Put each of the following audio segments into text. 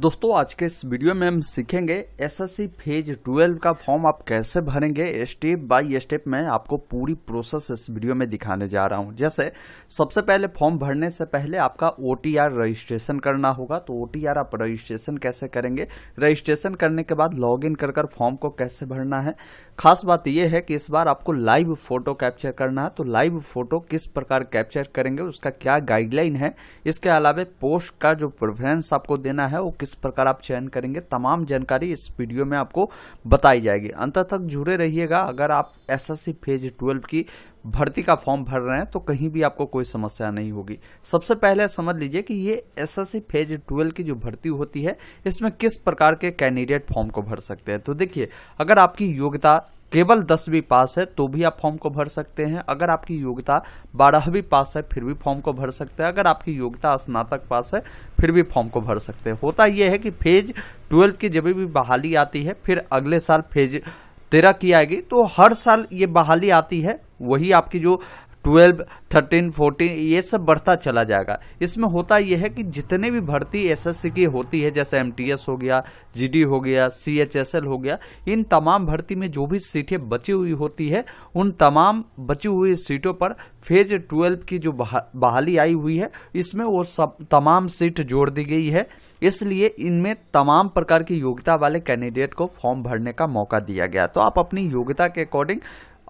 दोस्तों आज के इस वीडियो में हम सीखेंगे एसएससी फेज 12 का फॉर्म आप कैसे भरेंगे स्टेप बाय स्टेप मैं आपको पूरी प्रोसेस इस वीडियो में दिखाने जा रहा हूं जैसे सबसे पहले फॉर्म भरने से पहले आपका ओ रजिस्ट्रेशन करना होगा तो ओ आप रजिस्ट्रेशन कैसे करेंगे रजिस्ट्रेशन करने के बाद लॉग इन कर, कर फॉर्म को कैसे भरना है खास बात यह है कि इस बार आपको लाइव फोटो कैप्चर करना है तो लाइव फोटो किस प्रकार कैप्चर करेंगे उसका क्या गाइडलाइन है इसके अलावा पोस्ट का जो प्रेफरेंस आपको देना है वो किस किस प्रकार आप चयन करेंगे तमाम जानकारी इस वीडियो में आपको बताई जाएगी अंत तक जुड़े रहिएगा अगर आप एसएससी फेज ट्वेल्व की भर्ती का फॉर्म भर रहे हैं तो कहीं भी आपको कोई समस्या नहीं होगी सबसे पहले समझ लीजिए कि ये एसएससी फेज ट्वेल्व की जो भर्ती होती है इसमें किस प्रकार के कैंडिडेट फॉर्म को भर सकते हैं तो देखिए अगर आपकी योग्यता केवल दसवीं पास है तो भी आप फॉर्म को भर सकते हैं अगर आपकी योग्यता बारहवीं पास है फिर भी फॉर्म को भर सकते हैं अगर आपकी योग्यता स्नातक पास है फिर भी फॉर्म को भर सकते हैं होता यह है कि फेज ट्वेल्व की जब भी बहाली आती है फिर अगले साल फेज तेरह की आएगी तो हर साल ये बहाली आती है वही आपकी जो ट्वेल्व थर्टीन फोर्टीन ये सब बढ़ता चला जाएगा इसमें होता यह है कि जितने भी भर्ती एसएससी की होती है जैसे एमटीएस हो गया जीडी हो गया सीएचएसएल हो गया इन तमाम भर्ती में जो भी सीटें बची हुई होती है उन तमाम बची हुई सीटों पर फेज ट्वेल्व की जो बहाली आई हुई है इसमें वो सब तमाम सीट जोड़ दी गई है इसलिए इनमें तमाम प्रकार की योग्यता वाले कैंडिडेट को फॉर्म भरने का मौका दिया गया तो आप अपनी योग्यता के अकॉर्डिंग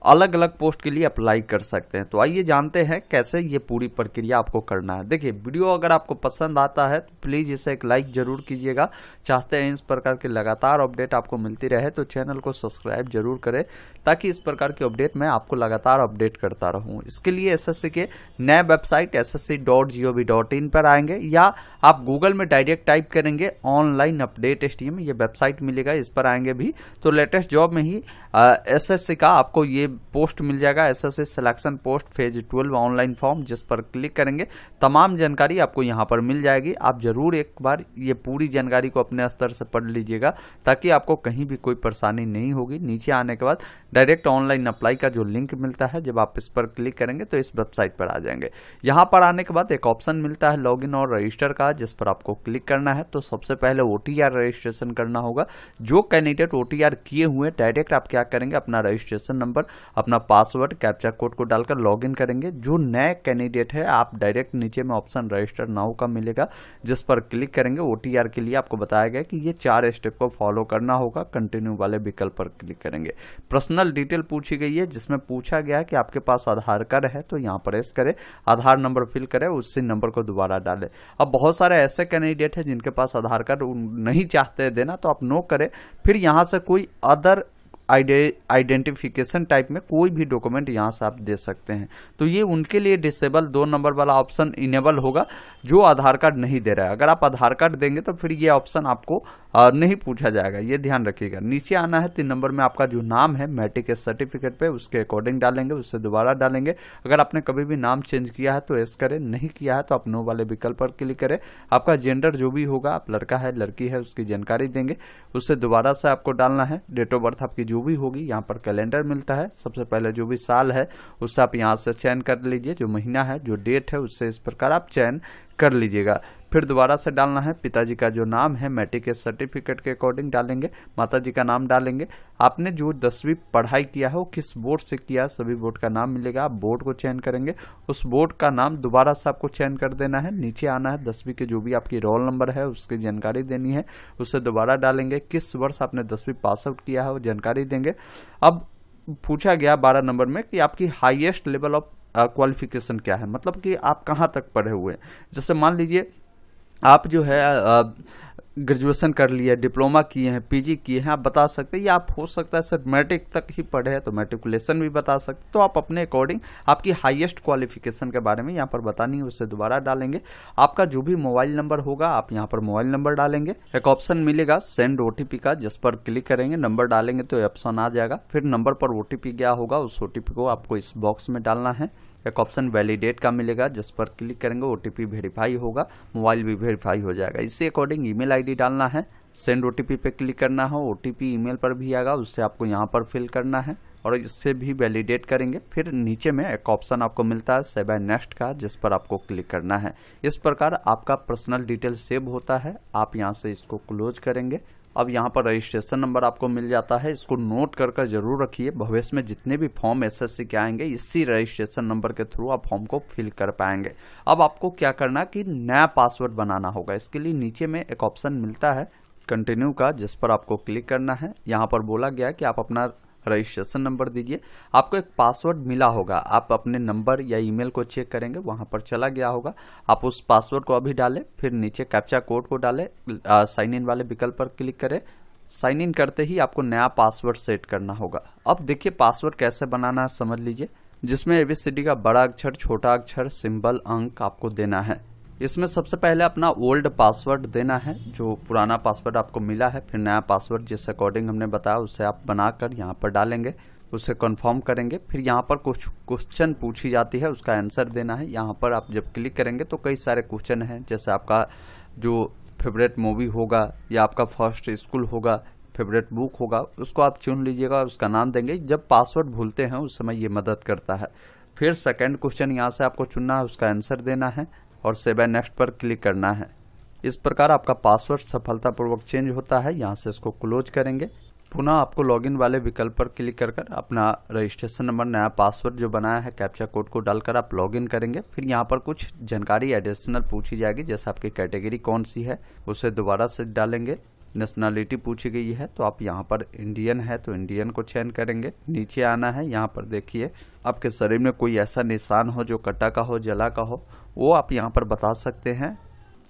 अलग अलग पोस्ट के लिए अप्लाई कर सकते हैं तो आइए जानते हैं कैसे ये पूरी प्रक्रिया आपको करना है देखिए वीडियो अगर आपको पसंद आता है तो प्लीज़ इसे एक लाइक ज़रूर कीजिएगा चाहते हैं इस प्रकार की लगातार अपडेट आपको मिलती रहे तो चैनल को सब्सक्राइब जरूर करें ताकि इस प्रकार की अपडेट मैं आपको लगातार अपडेट करता रहूँ इसके लिए एस के नए वेबसाइट एस पर आएंगे या आप गूगल में डायरेक्ट टाइप करेंगे ऑनलाइन अपडेट एस ये वेबसाइट मिलेगा इस पर आएंगे भी तो लेटेस्ट जॉब में ही एस का आपको ये पोस्ट मिल जाएगा S S selection post phase twelve online form जिस पर क्लिक करेंगे तमाम जानकारी आपको यहाँ पर मिल जाएगी आप ज़रूर एक बार ये पूरी जानकारी को अपने स्तर से पढ़ लीजिएगा ताकि आपको कहीं भी कोई परेशानी नहीं होगी नीचे आने के बाद डायरेक्ट ऑनलाइन अप्लाई का जो लिंक मिलता है जब आप इस पर क्लिक करेंगे तो इस वेबसाइट पर आ जाएंगे यहाँ पर आने के बाद एक ऑप्शन मिलता है लॉग और रजिस्टर का जिस पर आपको क्लिक करना है तो सबसे पहले ओ रजिस्ट्रेशन करना होगा जो कैंडिडेट ओ किए हुए डायरेक्ट आप क्या करेंगे अपना रजिस्ट्रेशन नंबर अपना पासवर्ड कैप्चा कोड को डालकर लॉग इन करेंगे जो नए कैंडिडेट है आप डायरेक्ट नीचे में ऑप्शन रजिस्टर नाउ का मिलेगा जिस पर क्लिक करेंगे ओ के लिए आपको बताया गया कि ये चार स्टेप को फॉलो करना होगा कंटिन्यू वाले विकल्प पर क्लिक करेंगे पर्सनल डिटेल पूछी गई है जिसमें पूछा गया कि आपके पास आधार कार्ड है तो यहाँ प्रेस करें आधार नंबर फिल करें उसी नंबर को दोबारा डालें अब बहुत सारे ऐसे कैंडिडेट हैं जिनके पास आधार कार्ड नहीं चाहते देना तो आप नो करें फिर यहाँ से कोई अदर आइडेंटिफिकेशन टाइप में कोई भी डॉक्यूमेंट यहाँ से आप दे सकते हैं तो ये उनके लिए डिसेबल दो नंबर वाला ऑप्शन इनेबल होगा जो आधार कार्ड नहीं दे रहा है अगर आप आधार कार्ड देंगे तो फिर ये ऑप्शन आपको नहीं पूछा जाएगा ये ध्यान रखिएगा नीचे आना है तीन नंबर में आपका जो नाम है मैट्रिक के सर्टिफिकेट पे उसके अकॉर्डिंग डालेंगे उससे दोबारा डालेंगे अगर आपने कभी भी नाम चेंज किया है तो एस करें नहीं किया है तो आप नो वाले विकल्प पर क्लिक करें आपका जेंडर जो भी होगा आप लड़का है लड़की है उसकी जानकारी देंगे उससे दोबारा से आपको डालना है डेट ऑफ बर्थ आपकी जो जो भी होगी यहाँ पर कैलेंडर मिलता है सबसे पहले जो भी साल है उससे आप यहाँ से चयन कर लीजिए जो महीना है जो डेट है उससे इस प्रकार आप चयन कर लीजिएगा फिर दोबारा से डालना है पिताजी का जो नाम है मैट्रिक के सर्टिफिकेट के अकॉर्डिंग डालेंगे माता जी का नाम डालेंगे आपने जो दसवीं पढ़ाई किया है वो किस बोर्ड से किया है सभी बोर्ड का नाम मिलेगा आप बोर्ड को चयन करेंगे उस बोर्ड का नाम दोबारा से आपको चयन कर देना है नीचे आना है दसवीं के जो भी आपकी रोल नंबर है उसकी जानकारी देनी है उसे दोबारा डालेंगे किस वर्ष आपने दसवीं पास आउट किया है वो जानकारी देंगे अब पूछा गया बारह नंबर में कि आपकी हाईएस्ट लेवल ऑफ क्वालिफिकेशन क्या है मतलब कि आप कहाँ तक पढ़े हुए हैं जैसे मान लीजिए आप जो है ग्रेजुएशन कर लिए डिप्लोमा किए हैं पीजी किए हैं आप बता सकते हैं या आप हो सकता है सर मैट्रिक तक ही पढ़े हैं तो मेट्रिकुलेशन भी बता सकते तो आप अपने अकॉर्डिंग आपकी हाईएस्ट क्वालिफिकेशन के बारे में यहाँ पर बतानी है उससे दोबारा डालेंगे आपका जो भी मोबाइल नंबर होगा आप यहाँ पर मोबाइल नंबर डालेंगे एक ऑप्शन मिलेगा सेंड ओ का जिस पर क्लिक करेंगे नंबर डालेंगे तो ऑप्शन आ जाएगा फिर नंबर पर ओ गया होगा उस ओ को आपको इस बॉक्स में डालना है एक ऑप्शन वैलिडेट का मिलेगा जिस पर क्लिक करेंगे ओ वेरीफाई होगा मोबाइल भी वेरीफाई हो जाएगा इससे अकॉर्डिंग ईमेल आईडी डालना है सेंड ओ पे क्लिक करना हो ओ ईमेल पर भी आएगा उससे आपको यहाँ पर फिल करना है और इससे भी वैलिडेट करेंगे फिर नीचे में एक ऑप्शन आपको मिलता है सेव एंड नेक्स्ट का जिस पर आपको क्लिक करना है इस प्रकार आपका पर्सनल डिटेल सेव होता है आप यहाँ से इसको क्लोज करेंगे अब यहाँ पर रजिस्ट्रेशन नंबर आपको मिल जाता है इसको नोट कर कर जरूर रखिए भविष्य में जितने भी फॉर्म एसएससी के आएंगे इसी रजिस्ट्रेशन नंबर के थ्रू आप फॉर्म को फिल कर पाएंगे अब आपको क्या करना कि नया पासवर्ड बनाना होगा इसके लिए नीचे में एक ऑप्शन मिलता है कंटिन्यू का जिस पर आपको क्लिक करना है यहाँ पर बोला गया कि आप अपना रजिस्ट्रेशन नंबर दीजिए आपको एक पासवर्ड मिला होगा आप अपने नंबर या ईमेल को चेक करेंगे वहाँ पर चला गया होगा आप उस पासवर्ड को अभी डालें फिर नीचे कैप्चा कोड को डालें साइन इन वाले विकल्प पर क्लिक करें साइन इन करते ही आपको नया पासवर्ड सेट करना होगा अब देखिए पासवर्ड कैसे बनाना है समझ लीजिए जिसमें एबीसीडी का बड़ा अक्षर छोटा अक्षर सिंबल अंक आपको देना है इसमें सबसे पहले अपना ओल्ड पासवर्ड देना है जो पुराना पासवर्ड आपको मिला है फिर नया पासवर्ड जिस अकॉर्डिंग हमने बताया उसे आप बनाकर यहाँ पर डालेंगे उसे कंफर्म करेंगे फिर यहाँ पर कुछ क्वेश्चन पूछी जाती है उसका आंसर देना है यहाँ पर आप जब क्लिक करेंगे तो कई सारे क्वेश्चन हैं जैसे आपका जो फेवरेट मूवी होगा या आपका फर्स्ट स्कूल होगा फेवरेट बुक होगा उसको आप चुन लीजिएगा उसका नाम देंगे जब पासवर्ड भूलते हैं उस समय ये मदद करता है फिर सेकंड क्वेश्चन यहाँ से आपको चुनना है उसका आंसर देना है और सेवा नेक्स्ट पर क्लिक करना है इस प्रकार आपका पासवर्ड सफलतापूर्वक चेंज होता है यहाँ से इसको क्लोज करेंगे पुनः आपको लॉगिन वाले विकल्प पर क्लिक कर कर अपना रजिस्ट्रेशन नंबर नया पासवर्ड जो बनाया है कैप्चा कोड को डालकर आप लॉगिन करेंगे फिर यहाँ पर कुछ जानकारी एडिशनल पूछी जाएगी जैसे आपकी कैटेगरी कौन सी है उसे दोबारा से डालेंगे नेशनलिटी पूछी गई है तो आप यहाँ पर इंडियन है तो इंडियन को चयन करेंगे नीचे आना है यहाँ पर देखिए आपके शरीर में कोई ऐसा निशान हो जो कटा का हो जला का हो वो आप यहाँ पर बता सकते हैं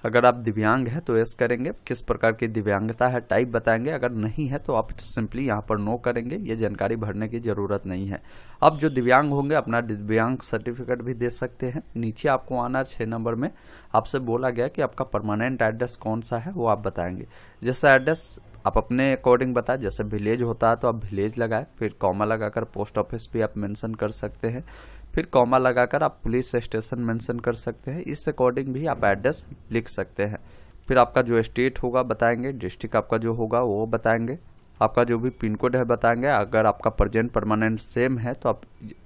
अगर आप दिव्यांग है तो यस करेंगे किस प्रकार की दिव्यांगता है टाइप बताएंगे अगर नहीं है तो आप सिंपली यहाँ पर नो करेंगे ये जानकारी भरने की ज़रूरत नहीं है अब जो दिव्यांग होंगे अपना दिव्यांग सर्टिफिकेट भी दे सकते हैं नीचे आपको आना छः नंबर में आपसे बोला गया कि आपका परमानेंट एड्रेस कौन सा है वो आप बताएंगे जैसा एड्रेस आप अपने अकॉर्डिंग बताएं जैसे विलेज होता है तो आप विलेज लगाए फिर कॉमा लगाकर पोस्ट ऑफिस भी आप मैंशन कर सकते हैं फिर कॉमा लगाकर आप पुलिस स्टेशन मेंशन कर सकते हैं इस अकॉर्डिंग भी आप एड्रेस लिख सकते हैं फिर आपका जो स्टेट होगा बताएंगे डिस्ट्रिक्ट आपका जो होगा वो बताएंगे आपका जो भी पिन कोड है बताएंगे अगर आपका प्रजेंट परमानेंट सेम है तो आप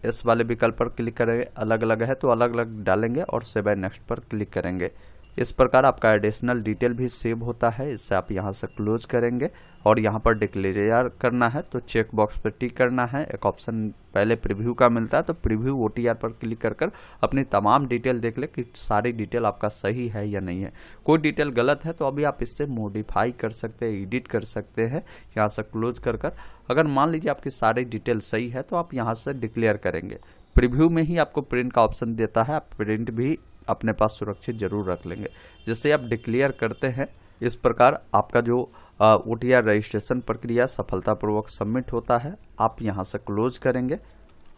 इस वाले विकल्प पर क्लिक करेंगे अलग अलग है तो अलग अलग डालेंगे और सेवाई नेक्स्ट पर क्लिक करेंगे इस प्रकार आपका एडिशनल डिटेल भी सेव होता है इससे आप यहाँ से क्लोज करेंगे और यहाँ पर डिक्लेयर करना है तो चेक बॉक्स पर टिक करना है एक ऑप्शन पहले प्रीव्यू का मिलता है तो प्रीव्यू ओ पर क्लिक कर कर अपनी तमाम डिटेल देख ले कि सारी डिटेल आपका सही है या नहीं है कोई डिटेल गलत है तो अभी आप इससे मॉडिफाई कर सकते हैं एडिट कर सकते हैं यहाँ से क्लोज कर कर अगर मान लीजिए आपकी सारी डिटेल सही है तो आप यहाँ से डिक्लेयर करेंगे प्रीव्यू में ही आपको प्रिंट का ऑप्शन देता है आप प्रिंट भी अपने पास सुरक्षित जरूर रख लेंगे जैसे आप डिक्लेयर करते हैं इस प्रकार आपका जो ओ रजिस्ट्रेशन प्रक्रिया सफलतापूर्वक सबमिट होता है आप यहाँ से क्लोज करेंगे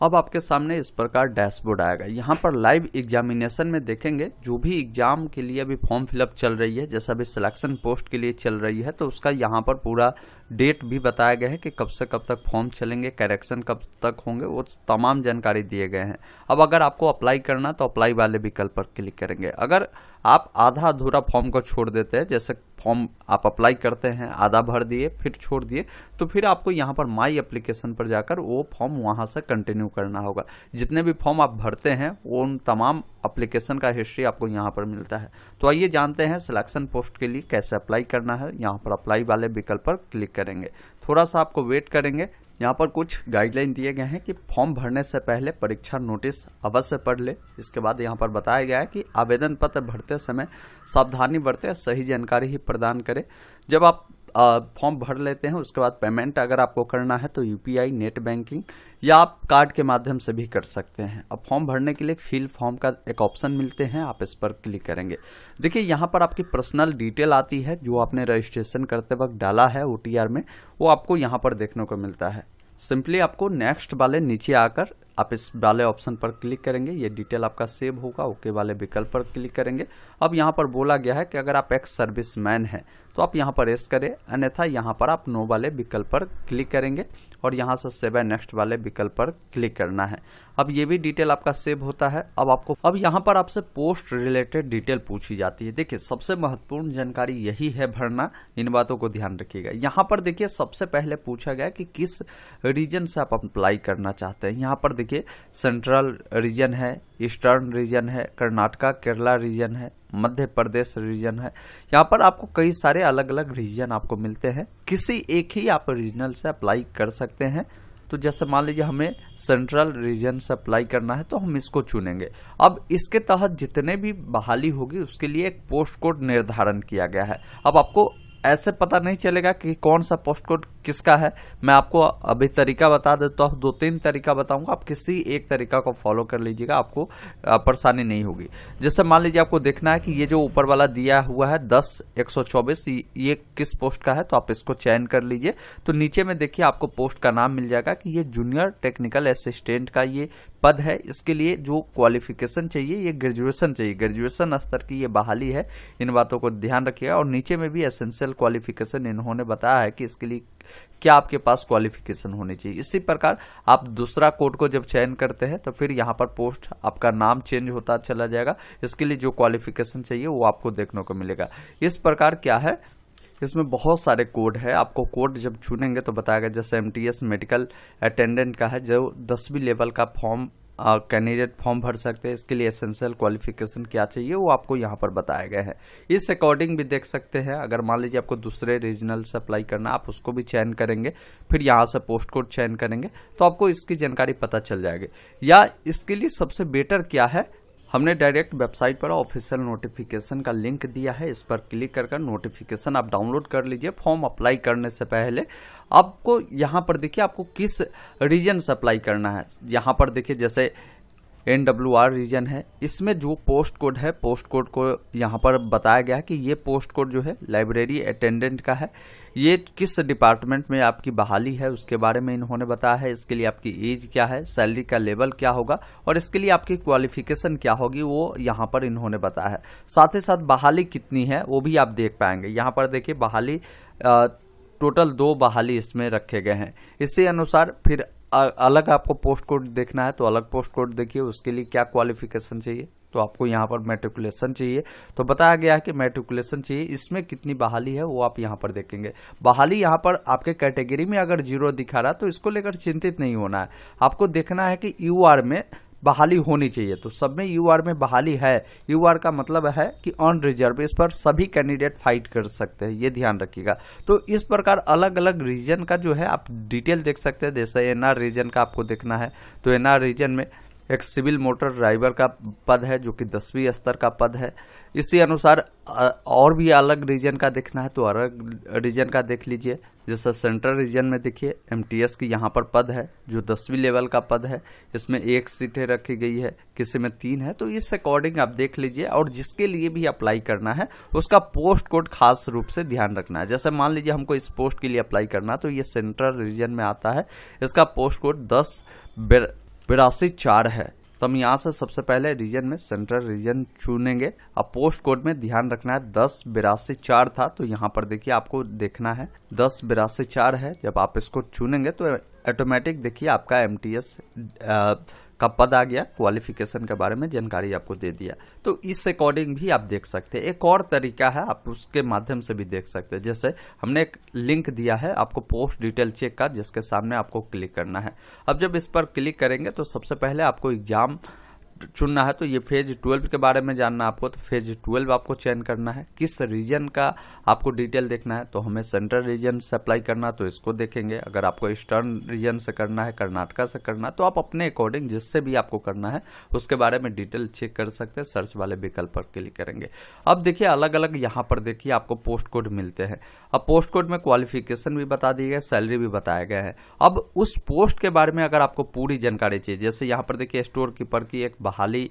अब आपके सामने इस प्रकार डैशबोर्ड आएगा यहाँ पर लाइव एग्जामिनेशन में देखेंगे जो भी एग्जाम के लिए अभी फॉर्म फिलअप चल रही है जैसा अभी सिलेक्शन पोस्ट के लिए चल रही है तो उसका यहाँ पर पूरा डेट भी बताया गया है कि कब से कब तक फॉर्म चलेंगे करेक्शन कब तक होंगे वो तमाम जानकारी दिए गए हैं अब अगर आपको अप्लाई करना तो अप्लाई वाले विकल्प पर क्लिक करेंगे अगर आप आधा अधूरा फॉर्म को छोड़ देते हैं जैसे फॉर्म आप अप्लाई करते हैं आधा भर दिए फिर छोड़ दिए तो फिर आपको यहाँ पर माई एप्लीकेशन पर जाकर वो फॉर्म वहाँ से कंटिन्यू करना होगा जितने भी फॉर्म आप भरते हैं वो उन तमाम अप्लीकेशन का हिस्ट्री आपको यहाँ पर मिलता है तो आइए जानते हैं सिलेक्शन पोस्ट के लिए कैसे अप्लाई करना है यहाँ पर अप्लाई वाले विकल्प पर क्लिक करेंगे थोड़ा सा आपको वेट करेंगे यहाँ पर कुछ गाइडलाइन दिए गए हैं कि फॉर्म भरने से पहले परीक्षा नोटिस अवश्य पढ़ ले इसके बाद यहाँ पर बताया गया है कि आवेदन पत्र भरते समय सावधानी बरते सही जानकारी ही प्रदान करें जब आप फॉर्म भर लेते हैं उसके बाद पेमेंट अगर आपको करना है तो यूपीआई नेट बैंकिंग या आप कार्ड के माध्यम से भी कर सकते हैं अब फॉर्म भरने के लिए फिल फॉर्म का एक ऑप्शन मिलते हैं आप इस पर क्लिक करेंगे देखिए यहाँ पर आपकी पर्सनल डिटेल आती है जो आपने रजिस्ट्रेशन करते वक्त डाला है ओ में वो आपको यहाँ पर देखने को मिलता है सिंपली आपको नेक्स्ट वाले नीचे आकर आप इस वाले ऑप्शन पर क्लिक करेंगे ये डिटेल आपका सेव होगा ओके वाले विकल्प पर क्लिक करेंगे अब यहाँ पर बोला गया है कि अगर आप एक्स सर्विस मैन हैं तो आप यहाँ पर एस करें अन्यथा यहाँ पर आप नो वाले विकल्प पर क्लिक करेंगे और यहाँ से सेव नेक्स्ट वाले विकल्प पर क्लिक करना है अब ये भी डिटेल आपका सेव होता है अब आपको अब यहाँ पर आपसे पोस्ट रिलेटेड डिटेल पूछी जाती है देखिए सबसे महत्वपूर्ण जानकारी यही है भरना इन बातों को ध्यान रखिएगा यहाँ पर देखिए सबसे पहले पूछा गया कि किस रीजन से आप अप्लाई करना चाहते हैं यहाँ पर देखिए सेंट्रल रीजन है ईस्टर्न रीजन है कर्नाटका केरला रीजन है मध्य प्रदेश रीजन है यहाँ पर आपको कई सारे अलग अलग रीजन आपको मिलते हैं किसी एक ही आप रीजनल से अप्लाई कर सकते हैं तो जैसे मान लीजिए हमें सेंट्रल रीजन से अप्लाई करना है तो हम इसको चुनेंगे अब इसके तहत जितने भी बहाली होगी उसके लिए एक पोस्ट कोड निर्धारण किया गया है अब आपको ऐसे पता नहीं चलेगा कि कौन सा पोस्ट कोड किसका है मैं आपको अभी तरीका बता देता हूँ दो तीन तरीका बताऊंगा आप किसी एक तरीका को फॉलो कर लीजिएगा आपको परेशानी नहीं होगी जैसे मान लीजिए आपको देखना है कि ये जो ऊपर वाला दिया हुआ है दस एक ये किस पोस्ट का है तो आप इसको चयन कर लीजिए तो नीचे में देखिए आपको पोस्ट का नाम मिल जाएगा कि ये जूनियर टेक्निकल असिस्टेंट का ये पद है इसके लिए जो क्वालिफिकेशन चाहिए ये ग्रेजुएशन चाहिए ग्रेजुएशन स्तर की ये बहाली है इन बातों को ध्यान रखिएगा और नीचे में भी एसेंशियल क्वालिफिकेशन इन्होंने बताया है कि इसके लिए क्या आपके पास क्वालिफिकेशन होनी चाहिए इसी प्रकार आप दूसरा कोड को जब चयन करते हैं तो फिर यहाँ पर पोस्ट आपका नाम चेंज होता चला जाएगा इसके लिए जो क्वालिफिकेशन चाहिए वो आपको देखने को मिलेगा इस प्रकार क्या है इसमें बहुत सारे कोड है आपको कोड जब चुनेंगे तो बताएगा जैसे एम मेडिकल अटेंडेंट का है जो दसवीं लेवल का फॉर्म कैंडिडेट फॉर्म भर सकते हैं इसके लिए एसेंशियल क्वालिफिकेशन क्या चाहिए वो आपको यहाँ पर बताया गया है इस अकॉर्डिंग भी देख सकते हैं अगर मान लीजिए आपको दूसरे रीजनल से अप्लाई करना आप उसको भी चयन करेंगे फिर यहाँ से पोस्ट कोड चयन करेंगे तो आपको इसकी जानकारी पता चल जाएगी या इसके लिए सबसे बेटर क्या है हमने डायरेक्ट वेबसाइट पर ऑफिशियल नोटिफिकेशन का लिंक दिया है इस पर क्लिक कर नोटिफिकेशन आप डाउनलोड कर लीजिए फॉर्म अप्लाई करने से पहले आपको यहाँ पर देखिए आपको किस रीजन से अप्लाई करना है यहाँ पर देखिए जैसे एन डब्ल्यू आर रीजन है इसमें जो पोस्ट कोड है पोस्ट कोड को यहाँ पर बताया गया है कि ये पोस्ट कोड जो है लाइब्रेरी अटेंडेंट का है ये किस डिपार्टमेंट में आपकी बहाली है उसके बारे में इन्होंने बताया है इसके लिए आपकी एज क्या है सैलरी का लेवल क्या होगा और इसके लिए आपकी क्वालिफिकेशन क्या होगी वो यहाँ पर इन्होंने बताया है साथ ही साथ बहाली कितनी है वो भी आप देख पाएंगे यहाँ पर देखिए बहाली आ, टोटल दो बहाली इसमें रखे गए हैं इसी अनुसार फिर अलग आपको पोस्ट कोड देखना है तो अलग पोस्ट कोड देखिए उसके लिए क्या क्वालिफिकेशन चाहिए तो आपको यहाँ पर मेट्रिकुलेशन चाहिए तो बताया गया है कि मेट्रिकुलेशन चाहिए इसमें कितनी बहाली है वो आप यहाँ पर देखेंगे बहाली यहाँ पर आपके कैटेगरी में अगर जीरो दिखा रहा है तो इसको लेकर चिंतित नहीं होना है आपको देखना है कि यू में बहाली होनी चाहिए तो सब में यू में बहाली है यू का मतलब है कि ऑन रिजर्व इस पर सभी कैंडिडेट फाइट कर सकते हैं ये ध्यान रखिएगा तो इस प्रकार अलग अलग रीजन का जो है आप डिटेल देख सकते हैं जैसे एन रीजन का आपको देखना है तो एन रीजन में एक सिविल मोटर ड्राइवर का पद है जो कि दसवीं स्तर का पद है इसी अनुसार और भी अलग रीजन का देखना है तो अलग रीजन का देख लीजिए जैसे सेंट्रल रीजन में देखिए एमटीएस की यहाँ पर पद है जो दसवीं लेवल का पद है इसमें एक सीटें रखी गई है किसी में तीन है तो इस अकॉर्डिंग आप देख लीजिए और जिसके लिए भी अप्लाई करना है उसका पोस्ट कोड खास रूप से ध्यान रखना है जैसे मान लीजिए हमको इस पोस्ट के लिए अप्लाई करना तो ये सेंट्रल रीजन में आता है इसका पोस्ट कोड दस बिरासी चार है तो हम यहाँ से सबसे पहले रीजन में सेंट्रल रीजन चुनेंगे अब पोस्ट कोड में ध्यान रखना है दस बिरासी चार था तो यहाँ पर देखिए आपको देखना है दस बिरासी चार है जब आप इसको चुनेंगे तो ऑटोमेटिक देखिए आपका एम टी एस का पद आ गया क्वालिफिकेशन के बारे में जानकारी आपको दे दिया तो इस अकॉर्डिंग भी आप देख सकते हैं एक और तरीका है आप उसके माध्यम से भी देख सकते हैं जैसे हमने एक लिंक दिया है आपको पोस्ट डिटेल चेक का जिसके सामने आपको क्लिक करना है अब जब इस पर क्लिक करेंगे तो सबसे पहले आपको एग्जाम चुनना है तो ये फेज ट्वेल्व के बारे में जानना आपको तो फेज ट्वेल्व आपको चयन करना है किस रीजन का आपको डिटेल देखना है तो हमें सेंट्रल रीजन से अप्लाई करना तो इसको देखेंगे अगर आपको ईस्टर्न रीजन से करना है कर्नाटका से करना तो आप अपने अकॉर्डिंग जिससे भी आपको करना है उसके बारे में डिटेल चेक कर सकते हैं सर्च वाले विकल्प पर क्लिक करेंगे अब देखिए अलग अलग यहाँ पर देखिए आपको पोस्ट कोड मिलते हैं अब पोस्ट कोड में क्वालिफिकेशन भी बता दी गए सैलरी भी बताया गया है अब उस पोस्ट के बारे में अगर आपको पूरी जानकारी चाहिए जैसे यहाँ पर देखिए स्टोर कीपर की एक बहाली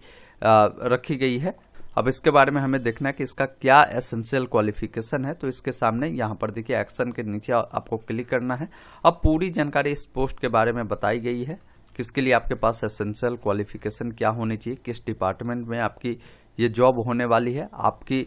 रखी गई है अब इसके बारे में हमें देखना है कि इसका क्या एसेंशियल क्वालिफिकेशन है तो इसके सामने यहाँ पर देखिए एक्शन के नीचे आपको क्लिक करना है अब पूरी जानकारी इस पोस्ट के बारे में बताई गई है किसके लिए आपके पास एसेंशियल क्वालिफिकेशन क्या होनी चाहिए किस डिपार्टमेंट में आपकी ये जॉब होने वाली है आपकी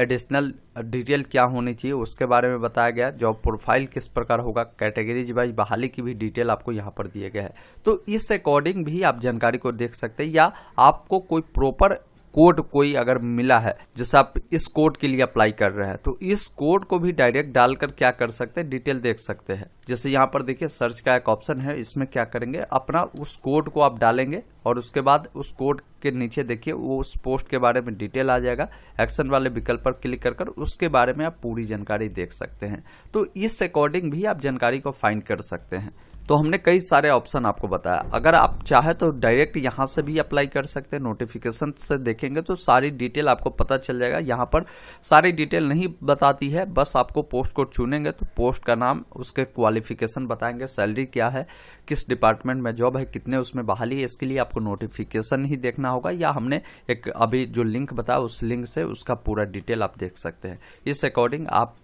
एडिशनल डिटेल क्या होनी चाहिए उसके बारे में बताया गया जॉब प्रोफाइल किस प्रकार होगा कैटेगरीज वाइज बहाली की भी डिटेल आपको यहाँ पर दिए गए हैं तो इस अकॉर्डिंग भी आप जानकारी को देख सकते हैं या आपको कोई प्रॉपर कोड कोई अगर मिला है जैसे आप इस कोड के लिए अप्लाई कर रहे हैं तो इस कोड को भी डायरेक्ट डालकर क्या कर सकते हैं डिटेल देख सकते हैं जैसे यहाँ पर देखिए सर्च का एक ऑप्शन है इसमें क्या करेंगे अपना उस कोड को आप डालेंगे और उसके बाद उस कोड के नीचे देखिए वो उस पोस्ट के बारे में डिटेल आ जाएगा एक्शन वाले विकल्प पर क्लिक कर कर उसके बारे में आप पूरी जानकारी देख सकते हैं तो इस अकॉर्डिंग भी आप जानकारी को फाइंड कर सकते हैं तो हमने कई सारे ऑप्शन आपको बताया अगर आप चाहे तो डायरेक्ट यहाँ से भी अप्लाई कर सकते हैं नोटिफिकेशन से देखेंगे तो सारी डिटेल आपको पता चल जाएगा यहाँ पर सारी डिटेल नहीं बताती है बस आपको पोस्ट को चुनेंगे तो पोस्ट का नाम उसके क्वालिफिकेशन बताएंगे सैलरी क्या है किस डिपार्टमेंट में जॉब है कितने उसमें बहाली है इसके लिए आपको आपको नोटिफिकेशन ही देखना होगा या हमने एक अभी जो लिंक बताया उस लिंक से उसका पूरा डिटेल आप देख सकते हैं इस अकॉर्डिंग आप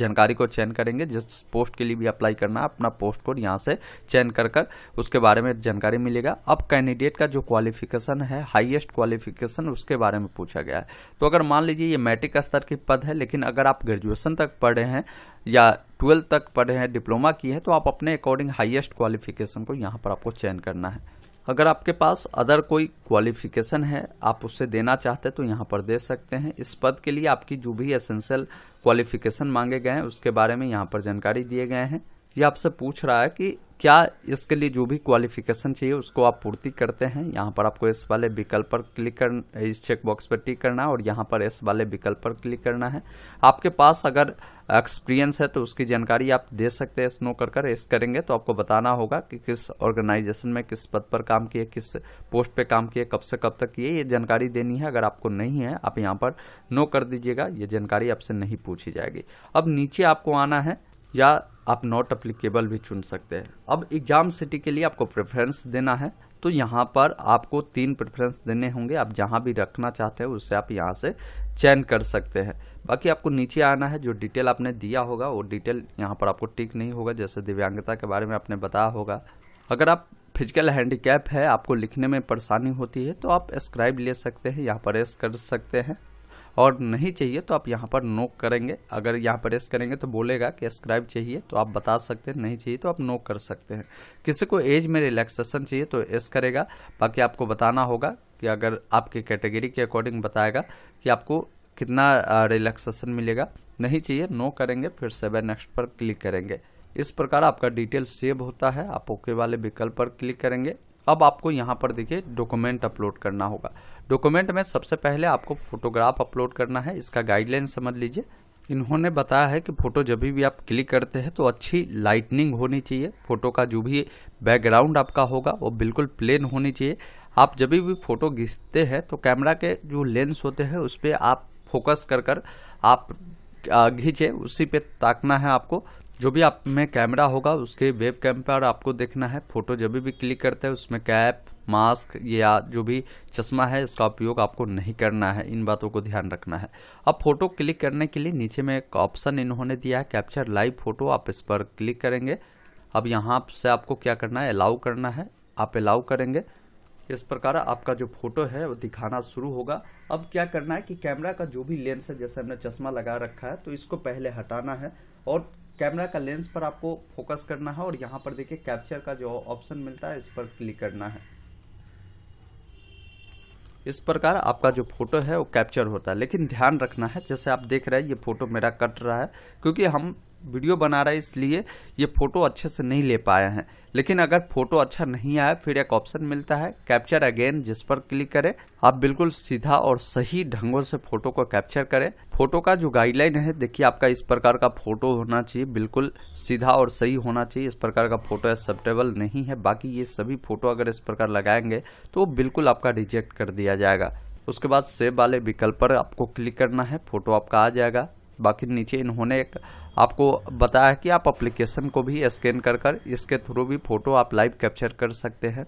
जानकारी को चयन करेंगे जिस पोस्ट के लिए भी अप्लाई करना है अपना पोस्ट कोड यहाँ से चयन कर कर उसके बारे में जानकारी मिलेगा अब कैंडिडेट का जो क्वालिफिकेशन है हाईएस्ट क्वालिफिकेशन उसके बारे में पूछा गया है तो अगर मान लीजिए ये मैट्रिक स्तर की पद है लेकिन अगर आप ग्रेजुएशन तक पढ़े हैं या ट्वेल्थ तक पढ़े हैं डिप्लोमा की है तो आप अपने अकॉर्डिंग हाइएस्ट क्वालिफिकेशन को यहाँ पर आपको चयन करना है अगर आपके पास अदर कोई क्वालिफिकेशन है आप उसे देना चाहते हैं तो यहाँ पर दे सकते हैं इस पद के लिए आपकी जो भी एसेंशियल क्वालिफिकेशन मांगे गए हैं उसके बारे में यहाँ पर जानकारी दिए गए हैं ये आपसे पूछ रहा है कि क्या इसके लिए जो भी क्वालिफिकेशन चाहिए उसको आप पूर्ति करते हैं यहाँ पर आपको इस वाले विकल्प पर क्लिक करना इस चेक बॉक्स पर टिक करना है और यहाँ पर इस वाले विकल्प पर क्लिक करना है आपके पास अगर एक्सपीरियंस है तो उसकी जानकारी आप दे सकते हैं स्नो कर कर इस करेंगे तो आपको बताना होगा कि किस ऑर्गेनाइजेशन में किस पद पर काम किए किस पोस्ट पर काम किए कब से कब तक किए ये जानकारी देनी है अगर आपको नहीं है आप यहाँ पर नो कर दीजिएगा ये जानकारी आपसे नहीं पूछी जाएगी अब नीचे आपको आना है या आप नॉट अप्लीकेबल भी चुन सकते हैं अब एग्ज़ाम सिटी के लिए आपको प्रेफरेंस देना है तो यहाँ पर आपको तीन प्रेफरेंस देने होंगे आप जहाँ भी रखना चाहते हैं उससे आप यहाँ से चयन कर सकते हैं बाकी आपको नीचे आना है जो डिटेल आपने दिया होगा वो डिटेल यहाँ पर आपको टिक नहीं होगा जैसे दिव्यांगता के बारे में आपने बताया होगा अगर आप फिजिकल हैंडीकैप है आपको लिखने में परेशानी होती है तो आप स्क्राइब ले सकते हैं यहाँ पर एस कर सकते हैं और नहीं चाहिए तो आप यहाँ पर नो करेंगे अगर यहाँ पर एस करेंगे तो बोलेगा कि स्क्राइब चाहिए तो आप बता सकते हैं नहीं चाहिए तो आप नो कर सकते हैं किसी को एज में रिलैक्सेशन चाहिए तो एस करेगा बाकी आपको बताना होगा कि अगर आपके कैटेगरी के अकॉर्डिंग बताएगा कि आपको कितना रिलैक्सेशन मिलेगा नहीं चाहिए नो करेंगे फिर सेवन नेक्स्ट पर क्लिक करेंगे इस प्रकार आपका डिटेल सेव होता है आप ओके वाले विकल्प पर क्लिक करेंगे अब आपको यहाँ पर देखिए डॉक्यूमेंट अपलोड करना होगा डॉक्यूमेंट में सबसे पहले आपको फोटोग्राफ अपलोड करना है इसका गाइडलाइन समझ लीजिए इन्होंने बताया है कि फ़ोटो जब भी आप क्लिक करते हैं तो अच्छी लाइटनिंग होनी चाहिए फ़ोटो का जो भी बैकग्राउंड आपका होगा वो बिल्कुल प्लेन होनी चाहिए आप जब भी फ़ोटो खींचते हैं तो कैमरा के जो लेंस होते हैं उस पर आप फोकस कर कर आप घींचे उसी पे ताकना है आपको जो भी आप में कैमरा होगा उसके वेब कैम पर आपको देखना है फ़ोटो जब भी क्लिक करते हैं उसमें कैप मास्क या जो भी चश्मा है इसका उपयोग आपको नहीं करना है इन बातों को ध्यान रखना है अब फोटो क्लिक करने के लिए नीचे में एक ऑप्शन इन्होंने दिया है कैप्चर लाइव फोटो आप इस पर क्लिक करेंगे अब यहाँ से आपको क्या करना है अलाउ करना है आप अलाउ करेंगे इस प्रकार आपका जो फोटो है वो दिखाना शुरू होगा अब क्या करना है कि कैमरा का जो भी लेंस है जैसे हमने चश्मा लगा रखा है तो इसको पहले हटाना है और कैमरा का लेंस पर आपको फोकस करना है और यहाँ पर देखिए कैप्चर का जो ऑप्शन मिलता है इस पर क्लिक करना है इस प्रकार आपका जो फोटो है वो कैप्चर होता है लेकिन ध्यान रखना है जैसे आप देख रहे हैं ये फोटो मेरा कट रहा है क्योंकि हम वीडियो बना रहा है इसलिए ये फ़ोटो अच्छे से नहीं ले पाए हैं लेकिन अगर फ़ोटो अच्छा नहीं आया फिर एक ऑप्शन मिलता है कैप्चर अगेन जिस पर क्लिक करें आप बिल्कुल सीधा और सही ढंगों से फ़ोटो को कैप्चर करें फ़ोटो का जो गाइडलाइन है देखिए आपका इस प्रकार का फ़ोटो होना चाहिए बिल्कुल सीधा और सही होना चाहिए इस प्रकार का फ़ोटो एक्सेप्टेबल नहीं है बाकी ये सभी फ़ोटो अगर इस प्रकार लगाएंगे तो बिल्कुल आपका रिजेक्ट कर दिया जाएगा उसके बाद सेव वाले विकल्प पर आपको क्लिक करना है फ़ोटो आपका आ जाएगा बाकी नीचे इन्होंने एक आपको बताया कि आप अप्लीकेशन को भी स्कैन कर कर इसके थ्रू भी फ़ोटो आप लाइव कैप्चर कर सकते हैं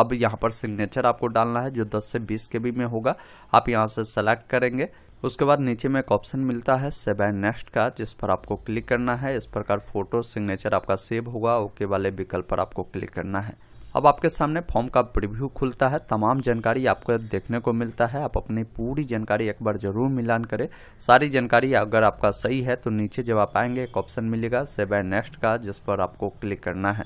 अब यहाँ पर सिग्नेचर आपको डालना है जो 10 से 20 के बी में होगा आप यहाँ से सेलेक्ट करेंगे उसके बाद नीचे में एक ऑप्शन मिलता है सेव एंड नेक्स्ट का जिस पर आपको क्लिक करना है इस प्रकार फोटो सिग्नेचर आपका सेव होगा ओके वाले विकल्प पर आपको क्लिक करना है अब आपके सामने फॉर्म का प्रिव्यू खुलता है तमाम जानकारी आपको देखने को मिलता है आप अपनी पूरी जानकारी एक बार जरूर मिलान करें सारी जानकारी अगर आपका सही है तो नीचे जब आप आएंगे एक ऑप्शन मिलेगा सेव एंड नेक्स्ट का जिस पर आपको क्लिक करना है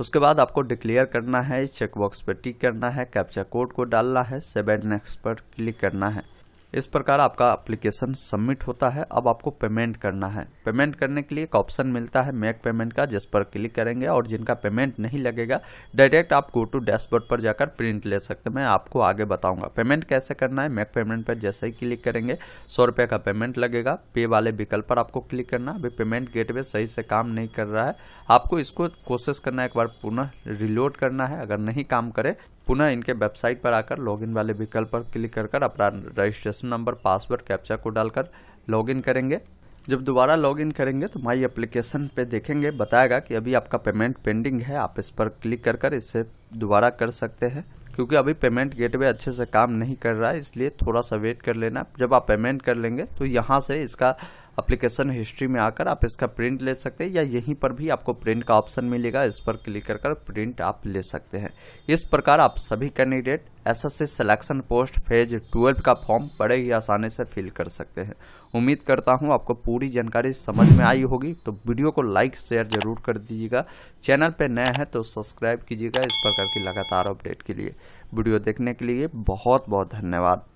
उसके बाद आपको डिक्लेयर करना है इस चेकबॉक्स पर टिक करना है कैप्चा कोड को डालना है सेव एंड नेक्स्ट पर क्लिक करना है इस प्रकार आपका एप्लीकेशन सबमिट होता है अब आपको पेमेंट करना है पेमेंट करने के लिए एक ऑप्शन मिलता है मेक पेमेंट का जिस पर क्लिक करेंगे और जिनका पेमेंट नहीं लगेगा डायरेक्ट आप गो टू डैशबोर्ड पर जाकर प्रिंट ले सकते हैं मैं आपको आगे बताऊंगा पेमेंट कैसे करना है मेक पेमेंट पर जैसे ही क्लिक करेंगे सौ रुपये का पेमेंट लगेगा पे वाले विकल्प पर आपको क्लिक करना अभी पेमेंट गेटवे सही से काम नहीं कर रहा है आपको इसको कोशिश करना है एक बार पुनः रिलोड करना है अगर नहीं काम करे पुनः इनके वेबसाइट पर आकर लॉगिन वाले विकल्प पर क्लिक कर अपना रजिस्ट्रेशन नंबर पासवर्ड कैप्चा को डालकर लॉगिन करेंगे जब दोबारा लॉगिन करेंगे तो माई एप्लीकेशन पे देखेंगे बताएगा कि अभी आपका पेमेंट पेंडिंग है आप इस पर क्लिक कर कर इससे दोबारा कर सकते हैं क्योंकि अभी पेमेंट गेटवे अच्छे से काम नहीं कर रहा है इसलिए थोड़ा सा वेट कर लेना जब आप पेमेंट कर लेंगे तो यहाँ से इसका अप्लीकेशन हिस्ट्री में आकर आप इसका प्रिंट ले सकते हैं या यहीं पर भी आपको प्रिंट का ऑप्शन मिलेगा इस पर क्लिक कर कर प्रिंट आप ले सकते हैं इस प्रकार आप सभी candidate SSC selection post phase 12 का फॉर्म बड़े ही आसानी से फिल कर सकते हैं उम्मीद करता हूं आपको पूरी जानकारी समझ में आई होगी तो वीडियो को लाइक शेयर जरूर कर दीजिएगा चैनल पर नया है तो सब्सक्राइब कीजिएगा इस प्रकार की लगातार अपडेट के लिए वीडियो देखने के लिए बहुत बहुत धन्यवाद